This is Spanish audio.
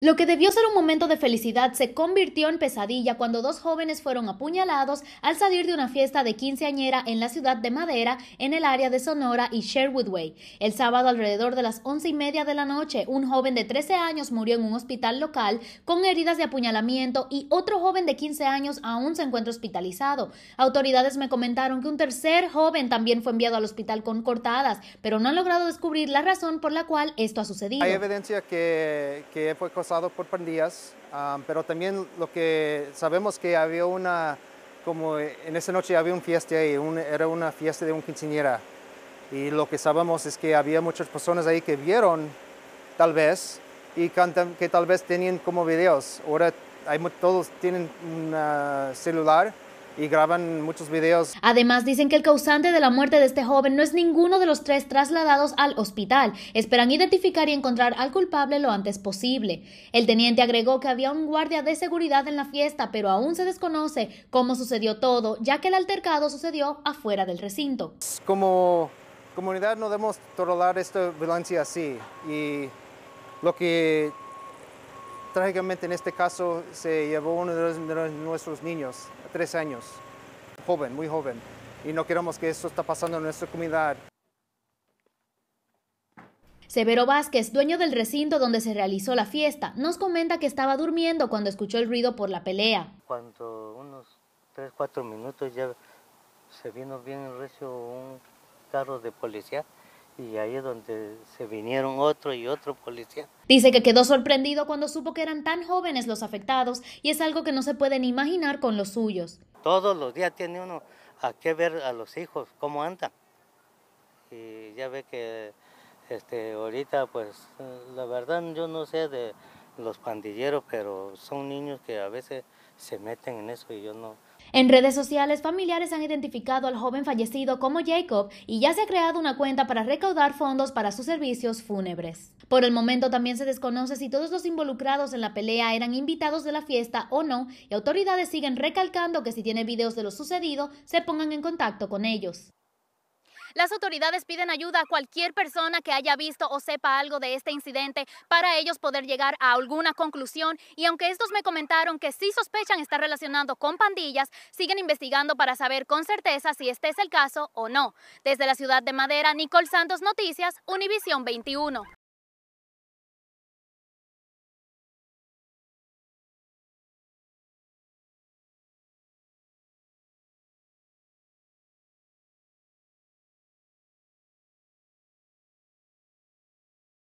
Lo que debió ser un momento de felicidad se convirtió en pesadilla cuando dos jóvenes fueron apuñalados al salir de una fiesta de quinceañera en la ciudad de Madera, en el área de Sonora y Sherwood Way. El sábado, alrededor de las once y media de la noche, un joven de 13 años murió en un hospital local con heridas de apuñalamiento y otro joven de 15 años aún se encuentra hospitalizado. Autoridades me comentaron que un tercer joven también fue enviado al hospital con cortadas, pero no han logrado descubrir la razón por la cual esto ha sucedido. Hay evidencia que, que fue por pandillas, pero también lo que sabemos que había una, como en esa noche había un fiesta ahí, era una fiesta de un quinceañera. Y lo que sabemos es que había muchas personas ahí que vieron, tal vez, y que tal vez tenían como videos. Ahora todos tienen un celular y graban muchos videos. Además, dicen que el causante de la muerte de este joven no es ninguno de los tres trasladados al hospital. Esperan identificar y encontrar al culpable lo antes posible. El teniente agregó que había un guardia de seguridad en la fiesta, pero aún se desconoce cómo sucedió todo, ya que el altercado sucedió afuera del recinto. Como comunidad no debemos tolerar esta violencia así y lo que trágicamente en este caso se llevó uno de, nuestros niños, tres años, joven, muy joven, y no queremos que esto está pasando en nuestra comunidad. Severo Vázquez, dueño del recinto donde se realizó la fiesta, nos comenta que estaba durmiendo cuando escuchó el ruido por la pelea. Cuando unos tres, cuatro minutos ya se vino bien recio un carro de policía y ahí es donde se vinieron otro y otro policía. Dice que quedó sorprendido cuando supo que eran tan jóvenes los afectados y es algo que no se pueden imaginar con los suyos. Todos los días tiene uno a qué ver a los hijos, cómo andan. Y ya ve que este, ahorita pues la verdad yo no sé de, los pandilleros, pero son niños que a veces se meten en eso y yo no. En redes sociales, familiares han identificado al joven fallecido como Jacob y ya se ha creado una cuenta para recaudar fondos para sus servicios fúnebres. Por el momento también se desconoce si todos los involucrados en la pelea eran invitados de la fiesta o no, y autoridades siguen recalcando que si tiene videos de lo sucedido, se pongan en contacto con ellos. Las autoridades piden ayuda a cualquier persona que haya visto o sepa algo de este incidente para ellos poder llegar a alguna conclusión y aunque estos me comentaron que sí sospechan estar relacionado con pandillas, siguen investigando para saber con certeza si este es el caso o no. Desde la ciudad de Madera, Nicole Santos Noticias, Univisión 21.